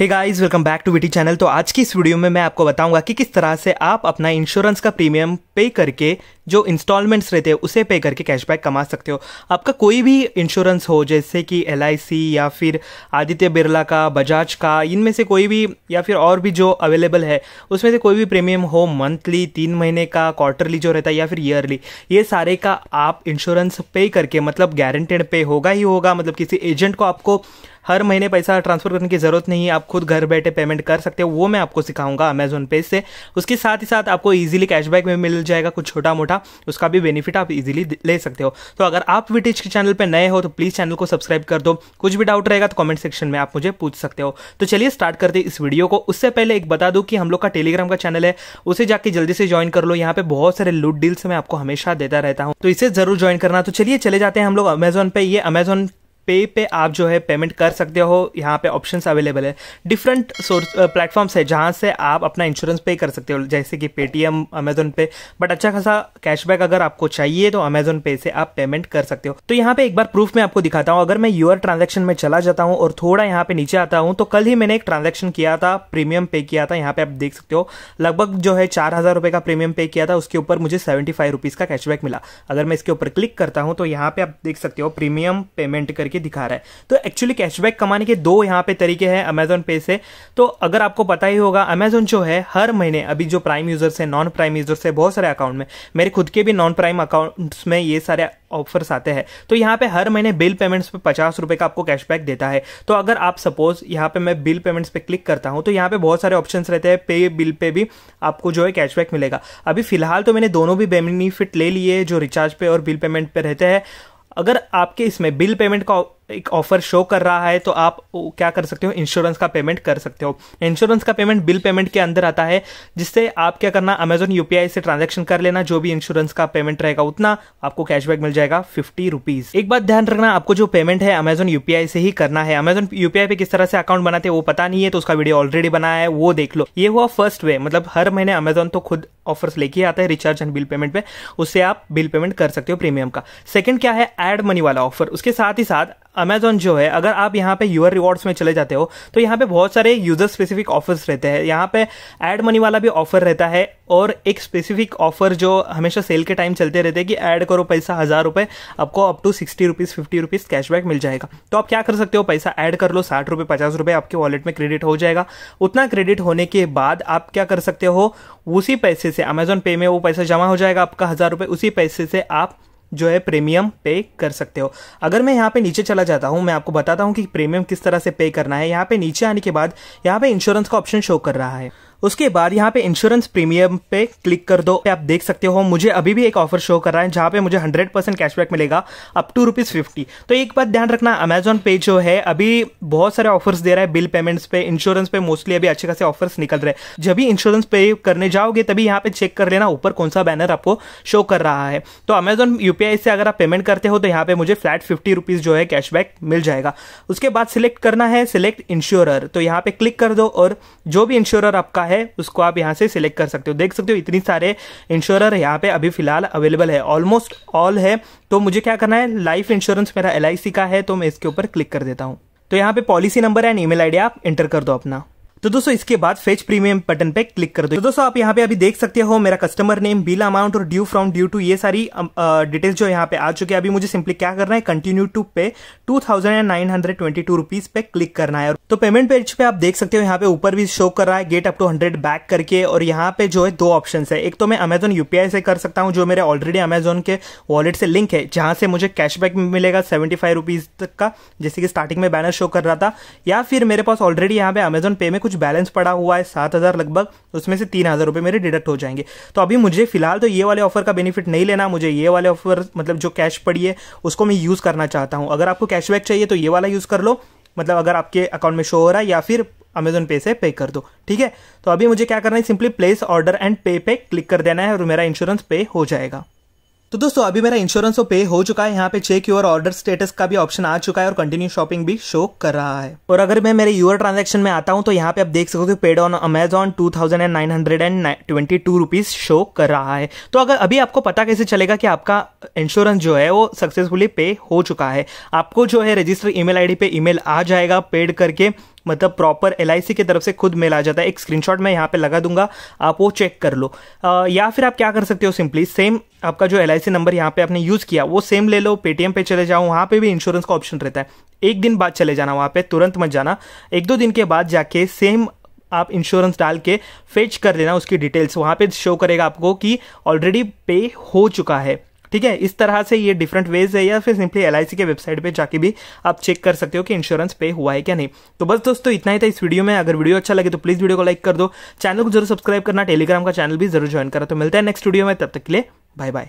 hey guys welcome back to विटी channel तो आज की इस वीडियो में मैं आपको बताऊंगा कि किस तरह से आप अपना इंश्योरेंस का प्रीमियम पे करके जो इंस्टॉलमेंट्स रहते हैं उसे पे करके कैशबैक कमा सकते हो आपका कोई भी इंश्योरेंस हो जैसे कि एल या फिर आदित्य बिरला का बजाज का इनमें से कोई भी या फिर और भी जो अवेलेबल है उसमें से कोई भी प्रीमियम हो मंथली तीन महीने का क्वार्टरली जो रहता है या फिर ईयरली ये सारे का आप इंश्योरेंस पे करके मतलब गारंटेड पे होगा ही होगा मतलब किसी एजेंट को आपको हर महीने पैसा ट्रांसफर करने की ज़रूरत नहीं है आप खुद घर बैठे पेमेंट कर सकते हो वो मैं आपको सिखाऊंगा अमेजोन पे से उसके साथ ही साथ आपको ईजिली कैशबैक में मिल जाएगा कुछ छोटा मोटा उसका भी बेनिफिट आप इजिली ले सकते हो तो अगर आप विटेज के चैनल पर नए हो तो प्लीज़ चैनल को सब्सक्राइब कर दो कुछ भी डाउट रहेगा तो कॉमेंट सेक्शन में आप मुझे पूछ सकते हो तो चलिए स्टार्ट करते इस वीडियो को उससे पहले एक बता दू कि हम लोग का टेलीग्राम का चैनल है उसे जाके जल्दी से ज्वाइन कर लो यहाँ पे बहुत सारे लूट डील्स मैं आपको हमेशा देता रहता हूँ तो इसे जरूर ज्वाइन करना तो चलिए चले जाते हैं हम लोग अमेजोन पे ये अमेजोन पे पे आप जो है पेमेंट कर सकते हो यहाँ पे ऑप्शंस अवेलेबल है डिफरेंट सोर्स प्लेटफॉर्म्स है जहाँ से आप अपना इंश्योरेंस पे कर सकते हो जैसे कि पेटीएम अमेजोन पे बट अच्छा खासा कैशबैक अगर आपको चाहिए तो अमेजोन पे से आप पेमेंट कर सकते हो तो यहाँ पे एक बार प्रूफ में आपको दिखाता हूँ अगर मैं यूर ट्रांजेक्शन में चला जाता हूँ और थोड़ा यहाँ पे नीचे आता हूँ तो कल ही मैंने एक ट्रांजेक्शन किया था प्रीमियम पे किया था यहाँ पे आप देख सकते हो लगभग जो है चार हजार का प्रीमियम पे किया था उसके ऊपर मुझे सेवेंटी फाइव रुपीज़ का कैशबैक मिला अगर मैं इसके ऊपर क्लिक करता हूँ तो यहाँ पे आप देख सकते हो प्रीमियम पेमेंट करके करके दिखा रहा है तो एक्चुअली कैशबैक कमाने के दो यहाँ पे तरीके हैं अमेजोन पे से तो अगर आपको पता ही होगा अमेजोन जो है हर महीने अभी जो प्राइम यूजर्स है नॉन प्राइम यूजर्स है बहुत सारे अकाउंट में मेरे खुद के भी नॉन प्राइम अकाउंट्स में ये सारे ऑफर्स आते हैं तो यहाँ पे हर महीने बिल पेमेंट्स पे पचास रुपए का आपको कैशबैक देता है तो अगर आप सपोज यहाँ पे मैं बिल पेमेंट्स पे क्लिक करता हूँ तो यहाँ पे बहुत सारे ऑप्शंस रहते हैं पे बिल पे भी आपको जो है कैशबैक मिलेगा अभी फिलहाल तो मैंने दोनों भी बेनिफिट ले लिए जो रिचार्ज पे और बिल पेमेंट पे रहते हैं अगर आपके इसमें बिल पेमेंट का एक ऑफर शो कर रहा है तो आप क्या कर सकते हो इंश्योरेंस का पेमेंट कर सकते हो इंश्योरेंस का पेमेंट बिल पेमेंट के अंदर आता है जिससे आप क्या करना अमेजोन यूपीआई से ट्रांजेक्शन कर लेना जो भी इंश्योरेंस का पेमेंट रहेगा उतना आपको कैशबैक मिल जाएगा फिफ्टी रुपीज एक बात ध्यान रखना आपको जो पेमेंट है अमेजोन यूपीआई से ही करना है अमेजोन यूपीआई पे किस तरह से अकाउंट बनाते हैं वो पता नहीं है तो उसका वीडियो ऑलरेडी बनाया है वो देख लो ये हुआ फर्स्ट वे मतलब हर महीने अमेजोन तो खुद ऑफर्स लेके आता है रिचार्ज एंड बिल पेमेंट पे उससे आप बिल पेमेंट कर सकते हो प्रीमियम का सेकंड क्या है एड मनी वाला ऑफर उसके साथ ही साथ अमेजोन जो है अगर आप यहाँ पे यूर रिवॉर्ड्स में चले जाते हो तो यहाँ पे बहुत सारे यूजर स्पेसिफिक ऑफर्स रहते हैं यहाँ पे एड मनी वाला भी ऑफर रहता है और एक स्पेसिफिक ऑफर जो हमेशा सेल के टाइम चलते रहते हैं कि ऐड करो पैसा हज़ार रुपये आपको up to sixty rupees fifty rupees cashback मिल जाएगा तो आप क्या कर सकते हो पैसा ऐड कर लो साठ रुपये पचास रुपये आपके वॉलेट में क्रेडिट हो जाएगा उतना क्रेडिट होने के बाद आप क्या कर सकते हो उसी पैसे से अमेजोन पे में वो पैसा जमा हो जाएगा आपका हज़ार रुपये उसी पैसे से आप जो है प्रीमियम पे कर सकते हो अगर मैं यहाँ पे नीचे चला जाता हूँ मैं आपको बताता हूँ कि प्रीमियम किस तरह से पे करना है यहाँ पे नीचे आने के बाद यहाँ पे इंश्योरेंस का ऑप्शन शो कर रहा है उसके बाद यहाँ पे इंश्योरेंस प्रीमियम पे क्लिक कर दो आप देख सकते हो मुझे अभी भी एक ऑफर शो कर रहा है जहां पे मुझे हंड्रेड परसेंट कैशबैक मिलेगा अप टू रुपीज फिफ्टी तो एक बात ध्यान रखना अमेजोन पे जो है अभी बहुत सारे ऑफर्स दे रहा है बिल पेमेंट्स पे इंश्योरेंस पे मोस्टली अभी अच्छे खासे ऑफर्स निकल रहे हैं जब भी इंश्योरेंस पे करने जाओगे तभी यहाँ पे चेक कर लेना ऊपर कौन सा बैनर आपको शो कर रहा है तो अमेजोन यूपीआई से अगर आप पेमेंट करते हो तो यहाँ पे मुझे फ्लैट फिफ्टी रुपीज जो है कैशबैक मिल जाएगा उसके बाद सिलेक्ट करना है सिलेक्ट इंश्योरर तो यहाँ पे क्लिक कर दो और जो भी इंश्योरर आपका है उसको आप यहाँ से सिलेक्ट कर सकते हो देख सकते हो इतनी सारे इंश्योरर यहाँ पे अभी फिलहाल अवेलेबल है ऑलमोस्ट ऑल है तो मुझे क्या करना है लाइफ इंश्योरेंस मेरा एल का है तो मैं इसके ऊपर क्लिक कर देता हूँ तो यहाँ पे policy number and email ID आप एंटर कर दो अपना तो दोस्तों इसके बाद फेच प्रीमियम बटन पे क्लिक कर दो तो दोस्तों आप यहाँ पे अभी देख सकते हो मेरा कस्टमर नेम बिल अमाउंट और ड्यू फ्रॉम ड्यू टू ये सारी डिटेल्स जो यहाँ पे आ चुके हैं अभी मुझे सिंपली क्या करना है continue to pay two rupees पे क्लिक करना है तो पेमेंट पेज पे आप देख सकते हो यहाँ पे ऊपर भी शो कर रहा है get up to hundred back करके और यहाँ पे जो है दो ऑप्शन है एक तो मैं अमेजोन यूपीआई से कर सकता हूँ जो मेरे ऑलरेडी अमेजोन के वॉलेट से लिंक है जहां से मुझे कैशबैक मिलेगा सेवेंटी फाइव तक का जैसे कि स्टार्टिंग में बैनर शो कर रहा था या फिर मेरे पास ऑलरेडी यहाँ पे अमेजोन पे में कुछ कुछ बैलेंस पड़ा हुआ है सात हज़ार लगभग उसमें से तीन हज़ार रुपये मेरे डिडक्ट हो जाएंगे तो अभी मुझे फिलहाल तो ये वाले ऑफर का बेनिफिट नहीं लेना मुझे ये वाले ऑफर मतलब जो कैश पड़ी है उसको मैं यूज़ करना चाहता हूँ अगर आपको कैशबैक चाहिए तो ये वाला यूज़ कर लो मतलब अगर आपके अकाउंट में शो हो रहा है या फिर अमेजोन पे से पे कर दो ठीक है तो अभी मुझे क्या करना है सिंपली प्लेस ऑर्डर एंड पे पे क्लिक कर देना है और मेरा इंश्योरेंस पे हो जाएगा तो दोस्तों अभी मेरा इंश्योरेंस तो पे हो चुका है यहाँ पे चेक यूर ऑर्डर स्टेटस का भी ऑप्शन आ चुका है और कंटिन्यू शॉपिंग भी शो कर रहा है और अगर मैं मेरे यूर ट्रांजेक्शन में आता हूँ तो यहाँ पे आप देख सकते हो paid on Amazon two thousand and nine hundred and twenty two rupees show कर रहा है तो अगर अभी आपको पता कैसे चलेगा कि आपका इंश्योरेंस जो है वो सक्सेसफुली पे हो चुका है आपको जो है रजिस्टर ईमेल आईडी पे ईमेल आ जाएगा पेड करके मतलब प्रॉपर एल की तरफ से खुद मेल आ जाता है एक स्क्रीनशॉट मैं यहाँ पे लगा दूंगा आप वो चेक कर लो आ, या फिर आप क्या कर सकते हो सिंपली सेम आपका जो एल नंबर यहाँ पे आपने यूज़ किया वो सेम ले लो पेटीएम पे चले जाओ वहाँ पे भी इंश्योरेंस का ऑप्शन रहता है एक दिन बाद चले जाना वहाँ पे तुरंत मत जाना एक दो दिन के बाद जाके सेम आप इंश्योरेंस डाल के फेच कर लेना उसकी डिटेल्स वहाँ पे शो करेगा आपको कि ऑलरेडी पे हो चुका है ठीक है इस तरह से ये डिफरेंट वेज है या फिर सिंपली एल के वेबसाइट पे जाके भी आप चेक कर सकते हो कि इंश्योरेंस पे हुआ है क्या नहीं तो बस दोस्तों इतना ही था इस वीडियो में अगर वीडियो अच्छा लगे तो प्लीज वीडियो को लाइक कर दो चैनल को जरूर सब्सक्राइब करना टेलीग्राम का चैनल भी जरूर ज्वाइन करा तो मिलता है नेक्स्ट वीडियो में तब तक के लिए बाय बाय